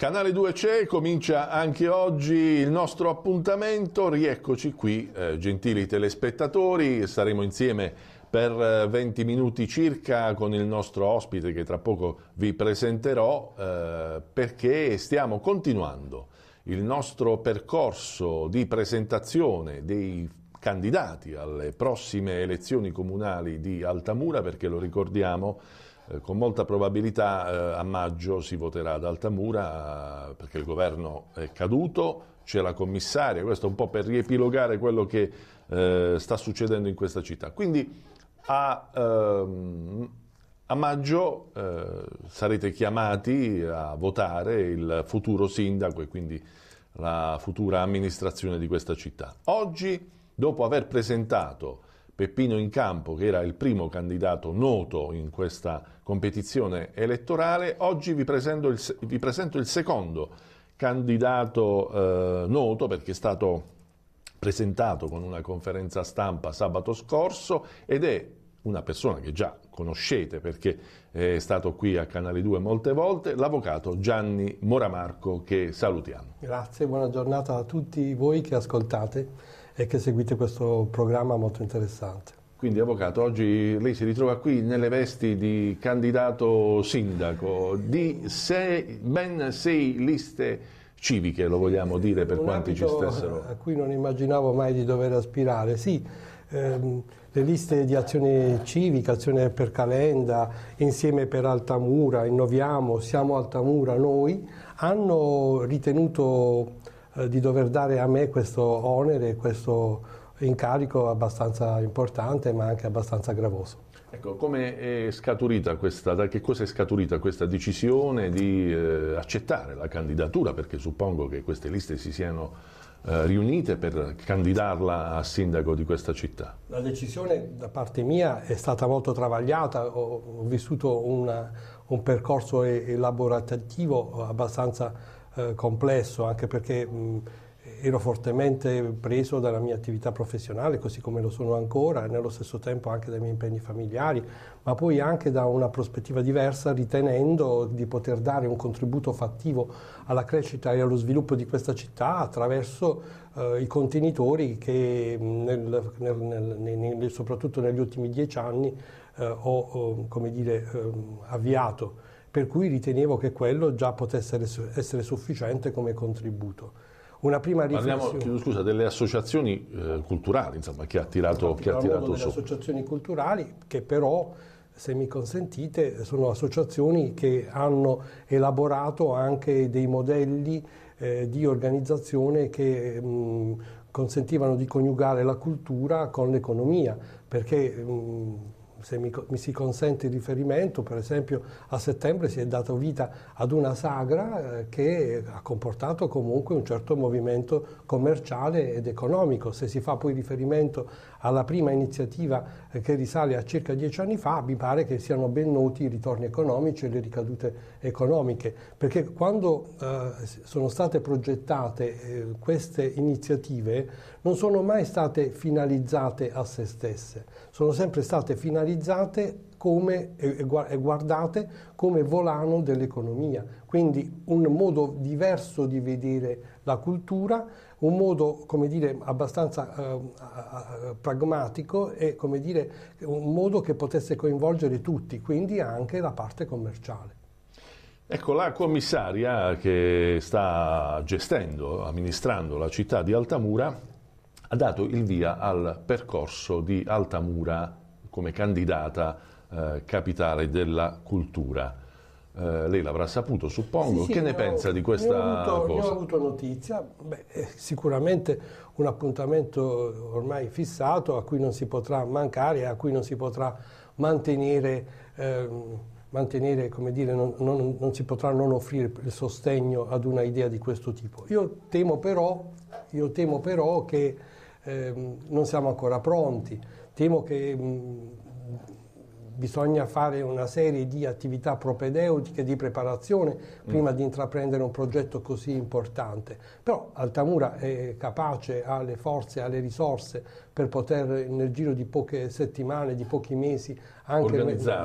Canale 2C comincia anche oggi il nostro appuntamento, rieccoci qui, eh, gentili telespettatori, saremo insieme per 20 eh, minuti circa con il nostro ospite che tra poco vi presenterò eh, perché stiamo continuando il nostro percorso di presentazione dei candidati alle prossime elezioni comunali di Altamura perché lo ricordiamo eh, con molta probabilità eh, a maggio si voterà ad Altamura eh, perché il governo è caduto, c'è la commissaria, questo un po' per riepilogare quello che eh, sta succedendo in questa città. Quindi a, ehm, a maggio eh, sarete chiamati a votare il futuro sindaco e quindi la futura amministrazione di questa città. Oggi, dopo aver presentato Peppino Incampo, che era il primo candidato noto in questa competizione elettorale, oggi vi presento il, vi presento il secondo candidato eh, noto perché è stato presentato con una conferenza stampa sabato scorso ed è una persona che già conoscete perché è stato qui a Canale 2 molte volte, l'avvocato Gianni Moramarco che salutiamo. Grazie, buona giornata a tutti voi che ascoltate e che seguite questo programma molto interessante. Quindi Avvocato, oggi lei si ritrova qui nelle vesti di candidato sindaco di sei, ben sei liste civiche, lo vogliamo dire per Un quanti ci stessero. A cui non immaginavo mai di dover aspirare, sì. Ehm, le liste di azione civica, azione per Calenda, insieme per Altamura, Innoviamo, Siamo Altamura, noi, hanno ritenuto eh, di dover dare a me questo onere, questo incarico abbastanza importante ma anche abbastanza gravoso. Ecco, come è scaturita questa, da che cosa è scaturita questa decisione di eh, accettare la candidatura? Perché suppongo che queste liste si siano eh, riunite per candidarla a sindaco di questa città. La decisione da parte mia è stata molto travagliata, ho, ho vissuto una, un percorso elaborativo abbastanza eh, complesso, anche perché mh, ero fortemente preso dalla mia attività professionale, così come lo sono ancora, e nello stesso tempo anche dai miei impegni familiari, ma poi anche da una prospettiva diversa, ritenendo di poter dare un contributo fattivo alla crescita e allo sviluppo di questa città attraverso eh, i contenitori che, nel, nel, nel, soprattutto negli ultimi dieci anni, eh, ho, ho eh, dire, eh, avviato per cui ritenevo che quello già potesse essere sufficiente come contributo. Una prima riflessione. Parliamo, scusa, delle associazioni eh, culturali, insomma, che ha tirato, su. ha tirato delle associazioni culturali che però, se mi consentite, sono associazioni che hanno elaborato anche dei modelli eh, di organizzazione che mh, mm, consentivano di coniugare la cultura con l'economia, perché mh, mm, se mi, mi, si consente il riferimento, per esempio a settembre si è dato vita ad una sagra eh, che ha comportato comunque un certo movimento commerciale ed economico. Se si fa poi riferimento alla prima iniziativa eh, che risale a circa dieci anni fa, mi pare che siano ben noti i ritorni economici e le ricadute economiche, perché quando eh, sono state progettate eh, queste iniziative non sono mai state finalizzate a se stesse, sono sempre state finalizzate analizzate come, e guardate come volano dell'economia, quindi un modo diverso di vedere la cultura, un modo come dire, abbastanza eh, pragmatico e come dire, un modo che potesse coinvolgere tutti, quindi anche la parte commerciale. Ecco, la commissaria che sta gestendo, amministrando la città di Altamura ha dato il via al percorso di Altamura come candidata eh, capitale della cultura. Eh, lei l'avrà saputo, suppongo. Sì, sì, che ne ho, pensa di questa avuto, cosa? ho avuto notizia, Beh, sicuramente un appuntamento ormai fissato a cui non si potrà mancare, a cui non si potrà mantenere... Ehm, mantenere, come dire, non, non, non, si potrà non offrire il sostegno ad una idea di questo tipo. Io temo però, io temo però che ehm, non siamo ancora pronti. Temo che mh, mm, bisogna fare una serie di attività propedeutiche di preparazione prima mm. di intraprendere un progetto così importante. Però Altamura è capace, ha le forze, ha le risorse per poter nel giro di poche settimane, di pochi mesi anche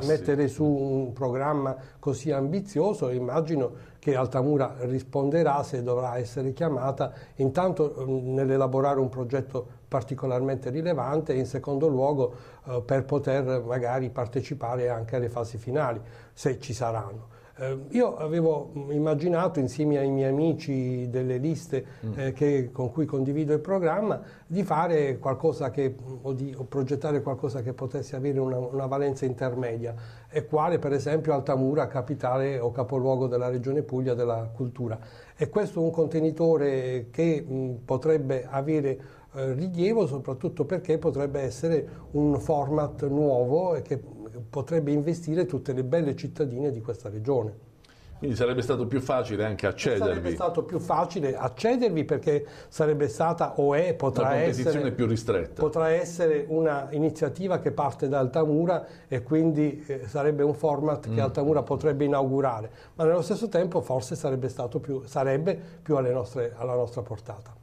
mettere su un programma così ambizioso. Immagino che Altamura risponderà se dovrà essere chiamata, intanto mm, nell'elaborare un progetto particolarmente rilevante e in secondo luogo eh, per poter magari partecipare anche alle fasi finali, se ci saranno. Ehm, io avevo immaginato insieme ai miei amici delle liste mm. eh, che, con cui condivido il programma di fare qualcosa che, o di o progettare qualcosa che potesse avere una, una, valenza intermedia e quale per esempio Altamura, capitale o capoluogo della regione Puglia della cultura. E questo è un contenitore che mh, potrebbe avere eh, rilievo soprattutto perché potrebbe essere un format nuovo e che potrebbe investire tutte le belle cittadine di questa regione. Quindi sarebbe stato più facile anche accedervi. Sarebbe stato più facile accedervi perché sarebbe stata o è, potrà essere, più ristretta. potrà essere una iniziativa che parte da Altamura e quindi eh, sarebbe un format mm. che Altamura potrebbe inaugurare, ma nello stesso tempo forse sarebbe, più, sarebbe più nostre, alla nostra portata.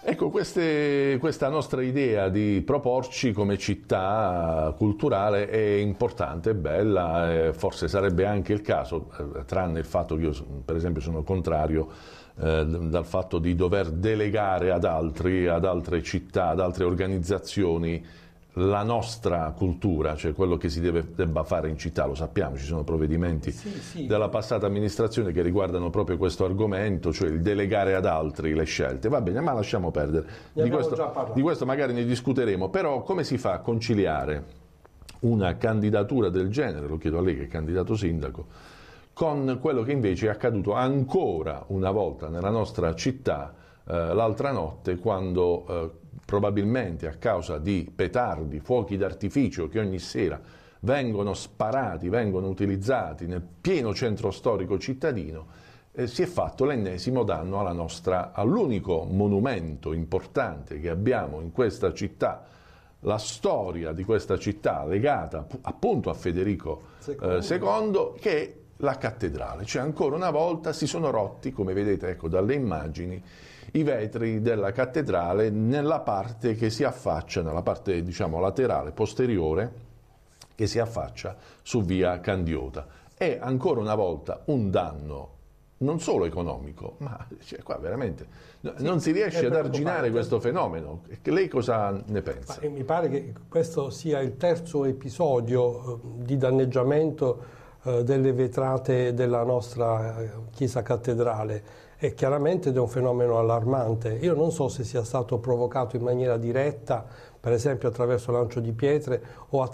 Ecco, queste, questa nostra idea di proporci come città culturale è importante, è bella, forse sarebbe anche il caso, eh, tranne il fatto che io per esempio sono contrario eh, dal fatto di dover delegare ad altri, ad altre città, ad altre organizzazioni la nostra cultura, cioè quello che si deve, debba fare in città, lo sappiamo, ci sono provvedimenti sì, sì. della passata amministrazione che riguardano proprio questo argomento, cioè il delegare ad altri le scelte. Va bene, ma lasciamo perdere. Di questo, di questo magari ne discuteremo, però come si fa a conciliare una candidatura del genere, lo chiedo a lei che è candidato sindaco, con quello che invece è accaduto ancora una volta nella nostra città, eh, l'altra notte quando eh, probabilmente a causa di petardi, fuochi d'artificio che ogni sera vengono sparati, vengono utilizzati nel pieno centro storico cittadino, eh, si è fatto l'ennesimo danno nostra, all'unico monumento importante che abbiamo in questa città, la storia di questa città legata appunto a Federico eh, II, che è la cattedrale. Cioè ancora una volta si sono rotti, come vedete ecco, dalle immagini, i vetri della cattedrale nella parte che si affaccia, nella parte diciamo, laterale posteriore che si affaccia su via Candiota. È ancora una volta un danno non solo economico, ma cioè, qua veramente sì, non si riesce ad arginare questo fenomeno. Lei cosa ne pensa? Eh, mi pare che questo sia il terzo episodio eh, di danneggiamento eh, delle vetrate della nostra chiesa cattedrale è chiaramente è un fenomeno allarmante. Io non so se sia stato provocato in maniera diretta, per esempio attraverso lancio di pietre, o,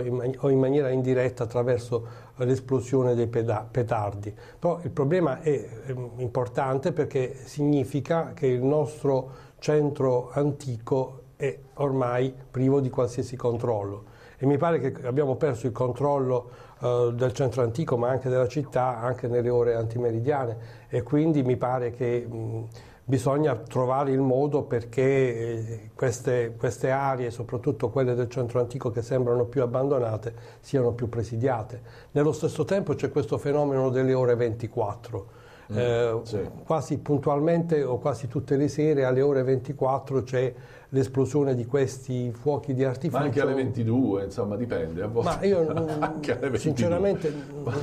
in, o in maniera indiretta attraverso l'esplosione dei petardi. Però il problema è ehm, importante perché significa che il nostro centro antico è ormai privo di qualsiasi controllo. E mi pare che abbiamo perso il controllo eh, del centro antico, ma anche della città, anche nelle ore antimeridiane e quindi mi pare che mh, bisogna trovare il modo perché eh, queste, queste, aree, soprattutto quelle del centro antico che sembrano più abbandonate, siano più presidiate. Nello stesso tempo c'è questo fenomeno delle ore 24. Mm, eh, sì. Quasi puntualmente o quasi tutte le sere alle ore 24 c'è l'esplosione di questi fuochi di artificio. Ma anche alle 22, insomma, dipende. A volte. Ma io non, sinceramente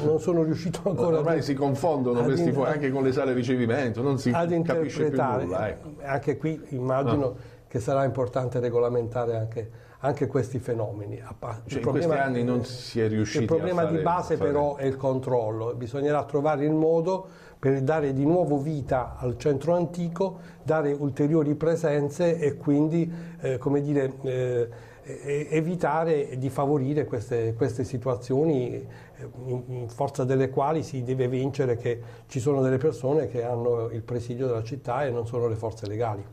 non sono riuscito ancora... ormai a... si confondono questi fuochi anche con le sale ricevimento, non si ad capisce più nulla. Ecco. Anche qui immagino no. Ah. che sarà importante regolamentare anche anche questi fenomeni. Cioè, in questi anni non si è riusciti a Il problema di base fare... però è il controllo, bisognerà trovare il modo per dare di nuovo vita al centro antico, dare ulteriori presenze e quindi eh, come dire, eh, evitare di favorire queste, queste situazioni eh, in forza delle quali si deve vincere che ci sono delle persone che hanno il presidio della città e non sono le forze legali.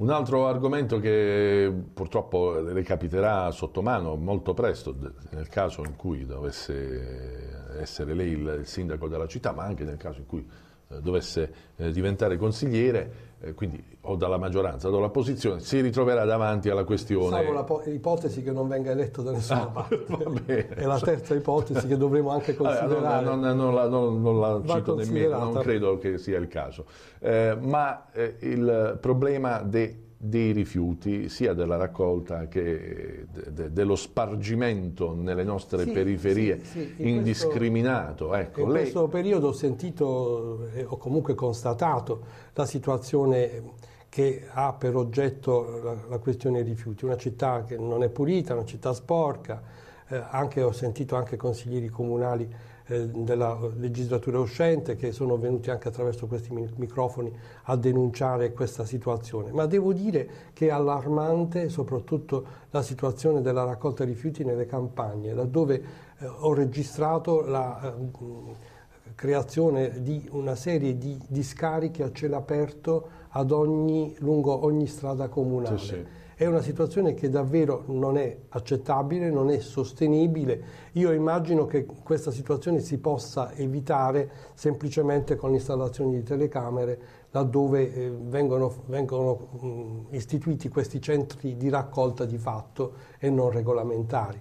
Un altro argomento che purtroppo le capiterà sotto mano molto presto, nel caso in cui dovesse essere lei il sindaco della città, ma anche nel caso in cui eh, dovesse eh, diventare consigliere, eh, quindi o dalla maggioranza o dall'opposizione, si ritroverà davanti alla questione. Salvo la ipotesi che non venga eletto da nessuna ah, parte. È la terza ipotesi che dovremmo anche considerare. Allora, non, non, non, la, non, la cito nemmeno, non credo che sia il caso. Eh, ma eh, il problema de di rifiuti, sia della raccolta che de, de, dello spargimento nelle nostre sì, periferie sì, sì. indiscriminato. Questo, ecco, in lei... questo periodo ho sentito, ho eh, comunque constatato la situazione che ha per oggetto la, la questione rifiuti, una città che non è pulita, una città sporca, eh, anche, ho sentito anche consiglieri comunali eh, della eh, legislatura uscente che sono venuti anche attraverso questi microfoni a denunciare questa situazione. Ma devo dire che è allarmante soprattutto la situazione della raccolta rifiuti nelle campagne, laddove eh, ho registrato la creazione di una serie di discariche a cielo aperto ad ogni, lungo ogni strada comunale. Sì, sì è una situazione che davvero non è accettabile, non è sostenibile. Io immagino che questa situazione si possa evitare semplicemente con l'installazione di telecamere laddove eh, vengono, vengono mh, mm, istituiti questi centri di raccolta di fatto e non regolamentari.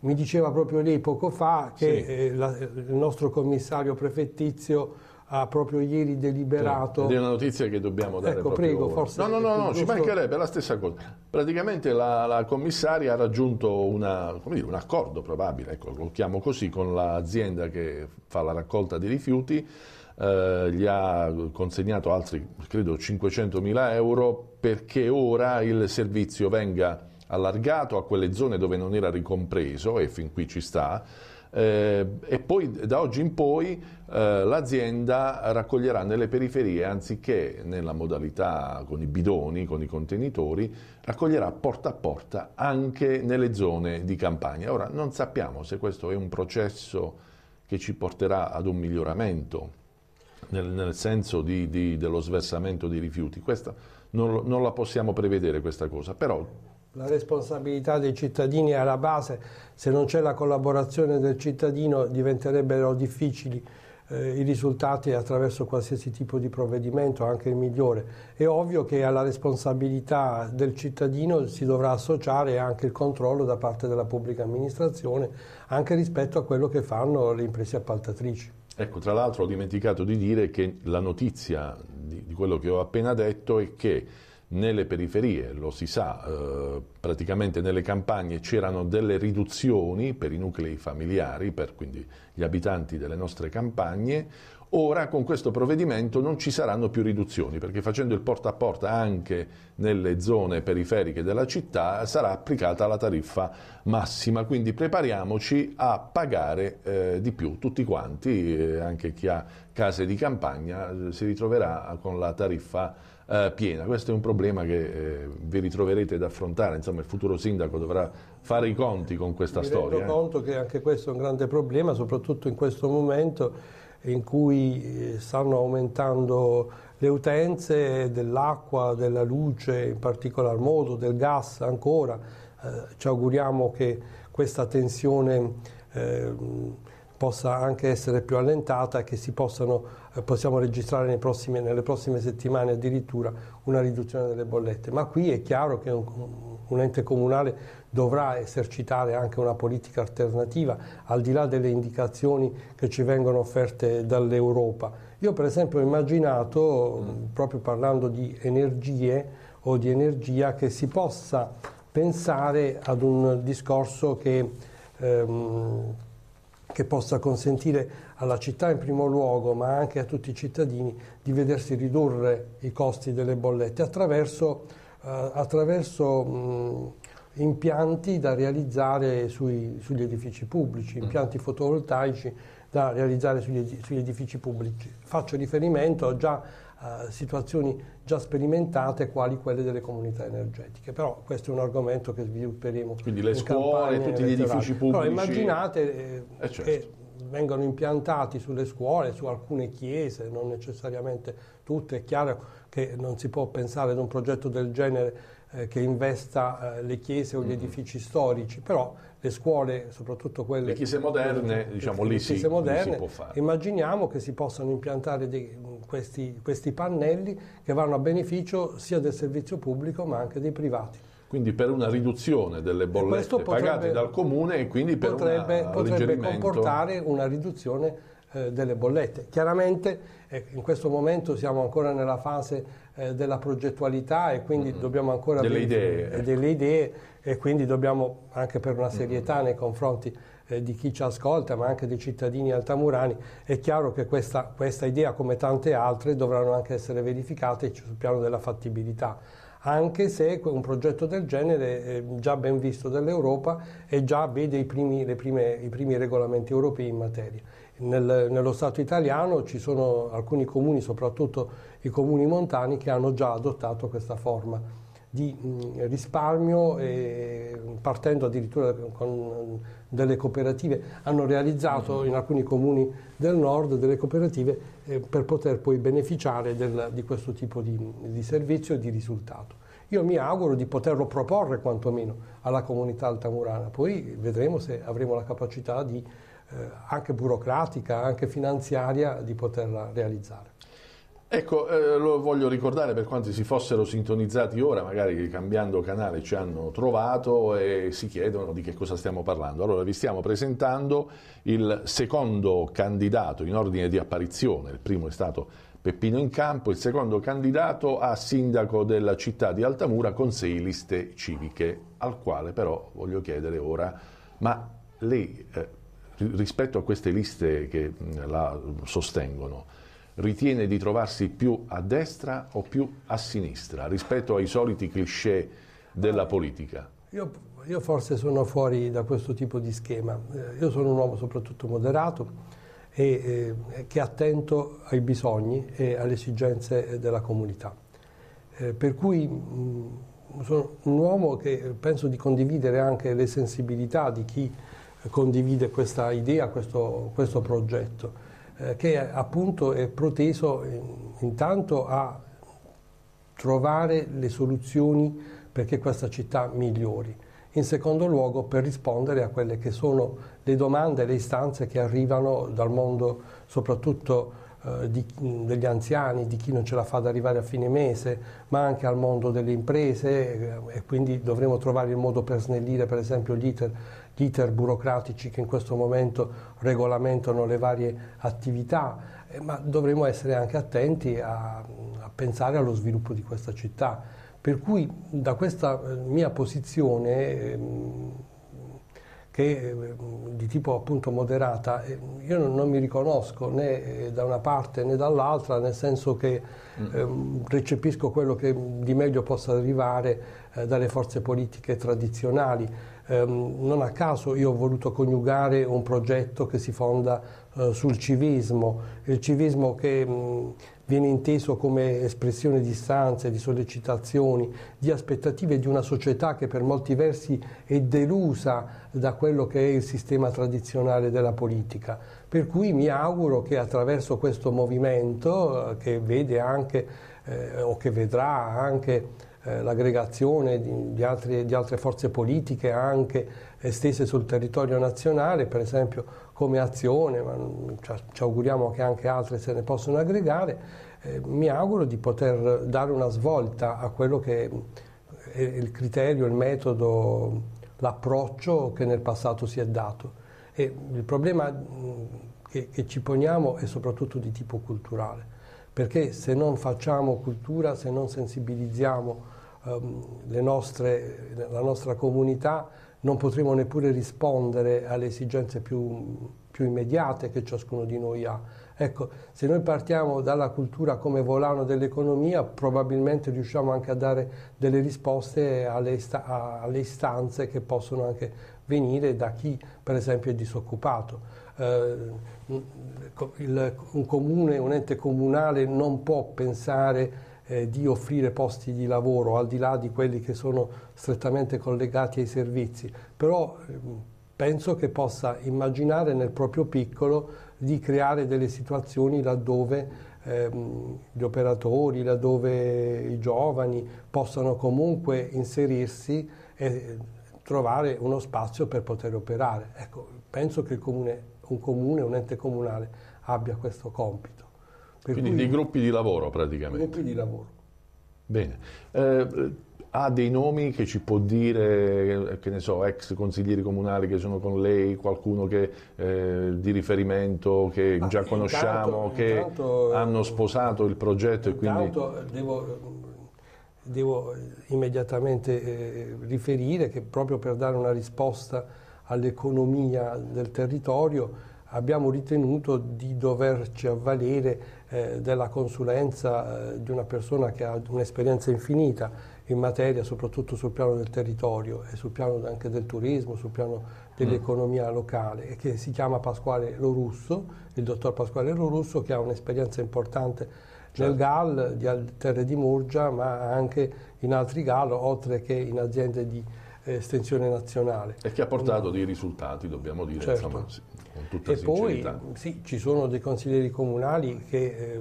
Mi diceva proprio lei poco fa che sì. eh, la, il nostro commissario prefettizio ha proprio ieri deliberato. Sì, è una notizia che dobbiamo dare. Ecco, prego, forse. No, no, no, no ci mancherebbe la stessa cosa. Praticamente la, la commissaria ha raggiunto una, dire, un accordo probabile, ecco, lo chiamo così, con l'azienda che fa la raccolta dei rifiuti. Eh, gli ha consegnato altri, credo, 500.000 euro perché ora il servizio venga allargato a quelle zone dove non era ricompreso e fin qui ci sta eh, e poi da oggi in poi eh, l'azienda raccoglierà nelle periferie, anziché nella modalità con i bidoni, con i contenitori, raccoglierà porta a porta anche nelle zone di campagna. Ora non sappiamo se questo è un processo che ci porterà ad un miglioramento nel, nel senso di, di, dello sversamento di rifiuti, questa non, non la possiamo prevedere questa cosa, però la responsabilità dei cittadini è alla base, se non c'è la collaborazione del cittadino diventerebbero difficili eh, i risultati attraverso qualsiasi tipo di provvedimento, anche il migliore. È ovvio che alla responsabilità del cittadino si dovrà associare anche il controllo da parte della pubblica amministrazione, anche rispetto a quello che fanno le imprese appaltatrici. Ecco, tra l'altro ho dimenticato di dire che la notizia di, di quello che ho appena detto è che nelle periferie, lo si sa, eh, praticamente nelle campagne c'erano delle riduzioni per i nuclei familiari, per quindi gli abitanti delle nostre campagne, ora con questo provvedimento non ci saranno più riduzioni perché facendo il porta a porta anche nelle zone periferiche della città sarà applicata la tariffa massima, quindi prepariamoci a pagare eh, di più tutti quanti, eh, anche chi ha case di campagna eh, si ritroverà con la tariffa eh, piena. Questo è un problema che eh, vi ritroverete ad affrontare, insomma il futuro sindaco dovrà fare i conti con questa Mi storia. Mi rendo eh. conto che anche questo è un grande problema, soprattutto in questo momento in cui eh, stanno aumentando le utenze dell'acqua, della luce, in particolar modo del gas ancora. Eh, ci auguriamo che questa tensione eh, possa anche essere più allentata e che si possano, eh, possiamo registrare prossimi, nelle prossime settimane addirittura una riduzione delle bollette. Ma qui è chiaro che un, un ente comunale dovrà esercitare anche una politica alternativa al di là delle indicazioni che ci vengono offerte dall'Europa. Io per esempio ho immaginato, mm. proprio parlando di energie o di energia, che si possa pensare ad un discorso che ehm, che possa consentire alla città in primo luogo, ma anche a tutti i cittadini, di vedersi ridurre i costi delle bollette attraverso, eh, attraverso mh, impianti da realizzare sui, sugli edifici pubblici, impianti fotovoltaici da realizzare sugli, sugli edifici pubblici. Faccio riferimento già eh, situazioni già sperimentate quali quelle delle comunità energetiche. Però questo è un argomento che svilupperemo. Quindi le scuole, tutti gli edifici pubblici. Però immaginate eh, eh, certo. che vengano impiantati sulle scuole, su alcune chiese, non necessariamente tutte, è chiaro che non si può pensare ad un progetto del genere eh, che investa eh, le chiese o gli mm. edifici storici, però le scuole, soprattutto quelle... Le chiese moderne, le, diciamo, le, lì, le chiese sì, moderne, lì si può fare. Immaginiamo che si possano impiantare dei questi, questi pannelli che vanno a beneficio sia del servizio pubblico ma anche dei privati quindi per una riduzione delle bollette potrebbe, pagate dal comune e quindi per potrebbe, un potrebbe comportare una riduzione eh, delle bollette. Chiaramente eh, in questo momento siamo ancora nella fase eh, della progettualità e quindi mm dobbiamo ancora delle, avere, idee. delle ecco. idee e quindi dobbiamo anche per una serietà mm nei confronti eh, di chi ci ascolta, ma anche dei cittadini altamurani, è chiaro che questa, questa idea, come tante altre, dovranno anche essere verificate cioè, sul piano della fattibilità anche se un progetto del genere è eh, già ben visto dall'Europa e già vede i primi, prime, i primi regolamenti europei in materia. Nel, nello Stato italiano ci sono alcuni comuni, soprattutto i comuni montani, che hanno già adottato questa forma di risparmio e partendo addirittura con delle cooperative, hanno realizzato mm. in alcuni comuni del nord delle cooperative eh, per poter poi beneficiare del, di questo tipo di, di servizio e di risultato. Io mi auguro di poterlo proporre quantomeno alla comunità altamurana, poi vedremo se avremo la capacità di, eh, anche burocratica, anche finanziaria, di poterla realizzare. Ecco, eh, lo voglio ricordare per quanti si fossero sintonizzati ora, magari cambiando canale ci hanno trovato e si chiedono di che cosa stiamo parlando. Allora, vi stiamo presentando il secondo candidato in ordine di apparizione, il primo è stato Peppino Incampo, il secondo candidato a sindaco della città di Altamura con sei liste civiche, al quale però voglio chiedere ora, ma lei eh, rispetto a queste liste che mh, mm, la sostengono, ritiene di trovarsi più a destra o più a sinistra rispetto ai soliti cliché della politica? Io, io forse sono fuori da questo tipo di schema. Eh, io sono un uomo soprattutto moderato e eh, che è attento ai bisogni e alle esigenze eh, della comunità. Eh, per cui mh, mm, sono un uomo che penso di condividere anche le sensibilità di chi condivide questa idea, questo, questo progetto. Eh, che appunto è proteso intanto a trovare le soluzioni perché questa città migliori. In secondo luogo per rispondere a quelle che sono le domande e le istanze che arrivano dal mondo soprattutto eh, di, degli anziani, di chi non ce la fa ad arrivare a fine mese, ma anche al mondo delle imprese eh, e quindi dovremo trovare il modo per snellire per esempio l'iter gli iter burocratici che in questo momento regolamentano le varie attività, eh, ma dovremo essere anche attenti a, a pensare allo sviluppo di questa città. Per cui da questa eh, mia posizione ehm, che è ehm, di tipo appunto moderata, eh, io non, mi riconosco né da una parte né dall'altra, nel senso che mm. ehm, recepisco quello che di meglio possa arrivare dalle forze politiche tradizionali. Ehm, non a caso io ho voluto coniugare un progetto che si fonda eh, sul civismo, il civismo che mm, viene inteso come espressione di istanze, di sollecitazioni, di aspettative di una società che per molti versi è delusa da quello che è il sistema tradizionale della politica. Per cui mi auguro che attraverso questo movimento, eh, che vede anche eh, o che vedrà anche eh, l'aggregazione di, di, altri, di, altre forze politiche anche estese sul territorio nazionale, per esempio come Azione, ma ci auguriamo che anche altre se ne possano aggregare, eh, mi auguro di poter dare una svolta a quello che è il criterio, il metodo, l'approccio che nel passato si è dato. E il problema che, che ci poniamo è soprattutto di tipo culturale perché se non facciamo cultura, se non sensibilizziamo Ehm, nostre, la nostra comunità non potremo neppure rispondere alle esigenze più, più, immediate che ciascuno di noi ha. Ecco, se noi partiamo dalla cultura come volano dell'economia, probabilmente riusciamo anche a dare delle risposte alle, alle istanze che possono anche venire da chi, per esempio, è disoccupato. Eh, il, un comune, un ente comunale non può pensare eh, di offrire posti di lavoro al di là di quelli che sono strettamente collegati ai servizi, però ehm, penso che possa immaginare nel proprio piccolo di creare delle situazioni laddove ehm, gli operatori, laddove i giovani possano comunque inserirsi e trovare uno spazio per poter operare. Ecco, penso che comune, un comune, un ente comunale abbia questo compito. Per Quindi cui... dei gruppi di lavoro praticamente. Gruppi di lavoro. Bene. Eh, ha dei nomi che ci può dire, che ne so, ex consiglieri comunali che sono con lei, qualcuno che, eh, di riferimento che Ma già conosciamo, intanto, che intanto, eh, hanno sposato il progetto e quindi... Devo, devo immediatamente eh, riferire che proprio per dare una risposta all'economia del territorio abbiamo ritenuto di doverci avvalere eh, della consulenza eh, di una persona che ha un'esperienza infinita in materia, soprattutto sul piano del territorio e sul piano anche del turismo, sul piano dell'economia locale, che si chiama Pasquale Lorusso, il dottor Pasquale Lorusso, che ha un'esperienza importante certo. nel GAL, di Terre di Murgia, ma anche in altri GAL, oltre che in aziende di eh, estensione nazionale. E che ha portato mm. dei risultati, dobbiamo dire. Certo. Insomma, sì. Con tutta e poi sì, ci sono dei consiglieri comunali che, eh,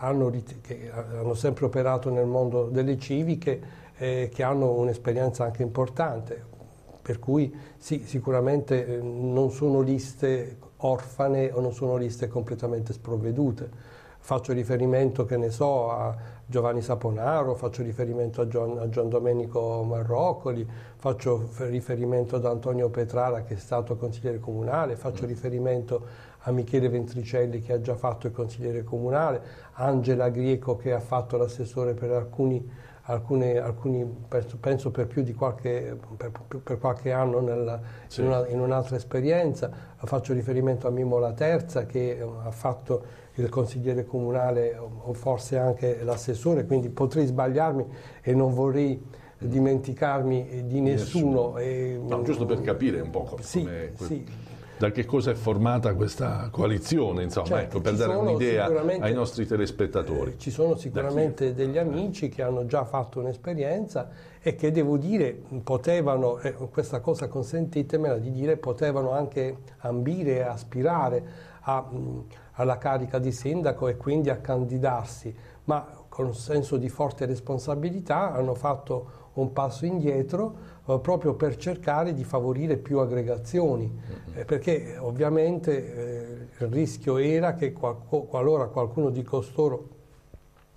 hanno, che, eh, hanno, sempre operato nel mondo delle civiche eh, che hanno un'esperienza anche importante, per cui sì, sicuramente eh, non sono liste orfane o non sono liste completamente sprovvedute. Faccio riferimento, che ne so, a, Giovanni Saponaro, faccio riferimento a Gian, a Gian, Domenico Marroccoli, faccio riferimento ad Antonio Petrara che è stato consigliere comunale, faccio mm. riferimento a Michele Ventricelli che ha già fatto il consigliere comunale, Angela Grieco che ha fatto l'assessore per alcuni, alcune, alcuni penso, penso, per più di qualche, per, per qualche anno nella, sì. in, una, in un'altra esperienza, faccio riferimento a Mimola Terza che eh, ha fatto il consigliere comunale o forse anche l'assessore, quindi potrei sbagliarmi e non vorrei dimenticarmi eh, di nessuno. nessuno. No, mm, giusto per capire un po' come... Sì, come... sì da che cosa è formata questa coalizione, insomma, certo, ecco, per dare un'idea ai nostri telespettatori. Eh, ci sono sicuramente degli amici che hanno già fatto un'esperienza e che devo dire potevano, eh, questa cosa consentitemela di dire, potevano anche ambire e aspirare a, mh, alla carica di sindaco e quindi a candidarsi, ma con un senso di forte responsabilità hanno fatto un passo indietro eh, proprio per cercare di favorire più aggregazioni, mm-hmm. eh, perché ovviamente eh, il rischio era che qualco, qualora qualcuno di costoro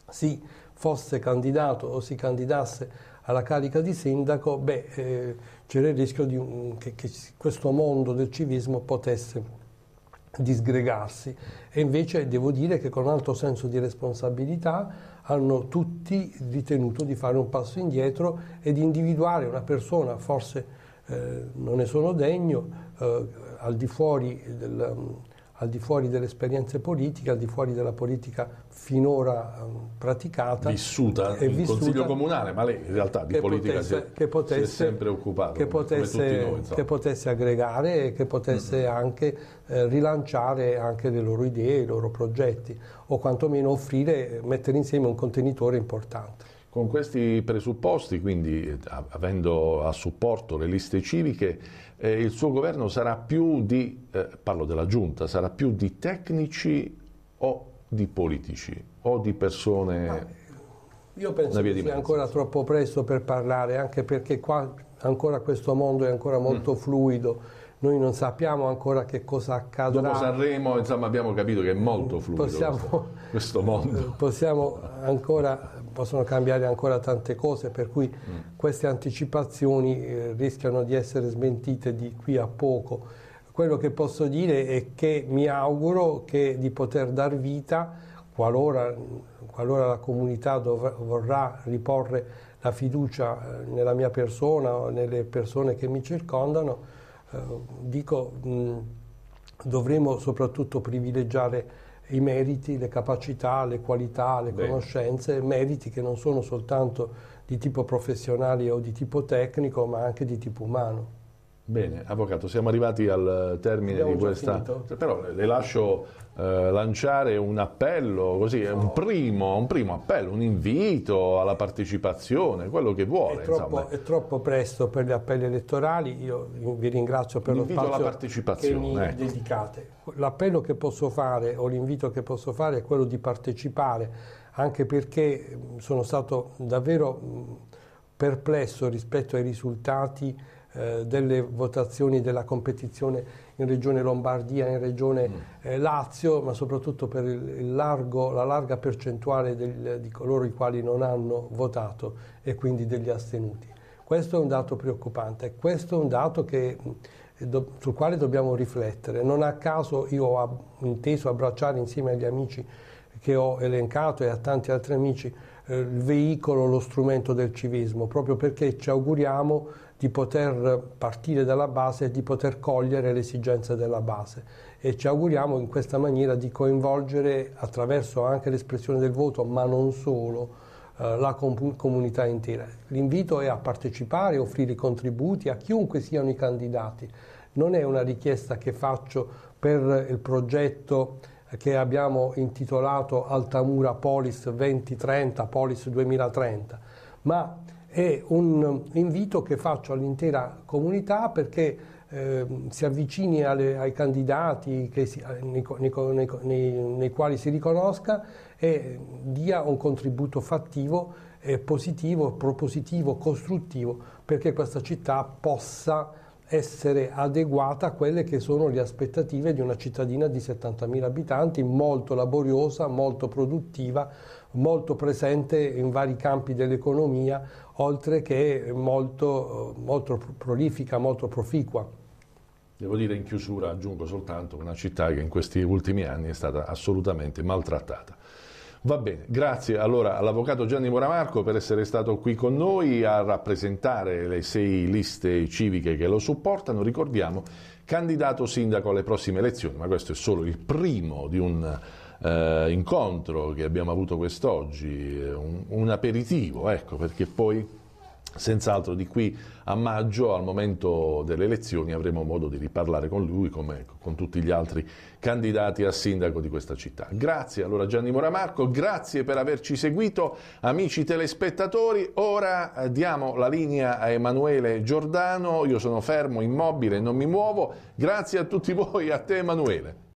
si fosse candidato o si candidasse alla carica di sindaco, beh, eh, c'era il rischio un, che, che questo mondo del civismo potesse disgregarsi e invece devo dire che con alto senso di responsabilità hanno tutti ritenuto di fare un passo indietro e di individuare una persona, forse eh, non ne sono degno, eh, al di fuori del, al di fuori delle esperienze politiche, al di fuori della politica finora ehm, praticata. Vissuta e vissuta, Consiglio Comunale, ma lei in realtà di politica potesse, si, è, potesse, si, è, sempre occupato, che potesse, noi, che potesse aggregare e che potesse mm-hmm. anche eh, rilanciare anche le loro idee, i loro progetti, o quantomeno offrire, mettere insieme un contenitore importante. Con questi presupposti, quindi eh, avendo a supporto le liste civiche, eh, il suo governo sarà più di, eh, parlo della giunta, sarà più di tecnici o di politici o di persone... Ma io penso che sia ancora troppo presto per parlare, anche perché qua ancora questo mondo è ancora mm. molto mm. fluido noi non sappiamo ancora che cosa accadrà. Dopo Sanremo, insomma, abbiamo capito che è molto fluido possiamo, questo, questo mondo. Possiamo ancora possono cambiare ancora tante cose, per cui mm. queste anticipazioni eh, rischiano di essere smentite di qui a poco. Quello che posso dire è che mi auguro che di poter dar vita, qualora, qualora la comunità dovrà, vorrà riporre la fiducia eh, nella mia persona o nelle persone che mi circondano, eh, dico mh, dovremo soprattutto privilegiare i meriti, le capacità, le qualità, le Bene. conoscenze, meriti che non sono soltanto di tipo professionale o di tipo tecnico, ma anche di tipo umano. Bene, Avvocato, siamo arrivati al termine Abbiamo di questa... Cioè, però le lascio eh, lanciare un appello, così, no. un, primo, un, primo, appello, un invito alla partecipazione, quello che vuole. È troppo, è troppo presto per gli appelli elettorali, io vi ringrazio per l'invito lo spazio che mi ecco. dedicate. L'appello che posso fare o l'invito che posso fare è quello di partecipare, anche perché sono stato davvero perplesso rispetto ai risultati eh, delle votazioni della competizione in regione Lombardia, in regione mm. eh, Lazio, ma soprattutto per il, largo, la larga percentuale del, di coloro i quali non hanno votato e quindi degli astenuti. Questo è un dato preoccupante, questo è un dato che, eh, do, sul quale dobbiamo riflettere. Non a caso io ho inteso abbracciare insieme agli amici che ho elencato e a tanti altri amici eh, il veicolo, lo strumento del civismo, proprio perché ci auguriamo di poter partire dalla base e di poter cogliere le esigenze della base e ci auguriamo in questa maniera di coinvolgere attraverso anche l'espressione del voto, ma non solo, eh, la comunità intera. L'invito è a partecipare, offrire contributi a chiunque siano i candidati. Non è una richiesta che faccio per il progetto che abbiamo intitolato Altamura Polis 2030, Polis 2030, ma è un invito che faccio all'intera comunità perché eh, si avvicini alle, ai candidati si, eh, nei, nei, nei, nei, quali si riconosca e dia un contributo fattivo, eh, positivo, propositivo, costruttivo perché questa città possa essere adeguata a quelle che sono le aspettative di una cittadina di 70.000 abitanti, molto laboriosa, molto produttiva, molto presente in vari campi dell'economia, oltre che molto, molto prolifica, molto proficua. Devo dire in chiusura, aggiungo soltanto, una città che in questi ultimi anni è stata assolutamente maltrattata. Va bene, grazie allora all'avvocato Gianni Moramarco per essere stato qui con noi a rappresentare le sei liste civiche che lo supportano. Ricordiamo, candidato sindaco alle prossime elezioni, ma questo è solo il primo di un eh, incontro che abbiamo avuto quest'oggi, eh, un, un aperitivo, ecco, perché poi Senz'altro di qui a maggio, al momento delle elezioni, avremo modo di riparlare con lui come con tutti gli altri candidati a sindaco di questa città. Grazie allora Gianni Moramarco, grazie per averci seguito, amici telespettatori. Ora eh, diamo la linea a Emanuele Giordano, io sono fermo, immobile, non mi muovo. Grazie a tutti voi, a te Emanuele.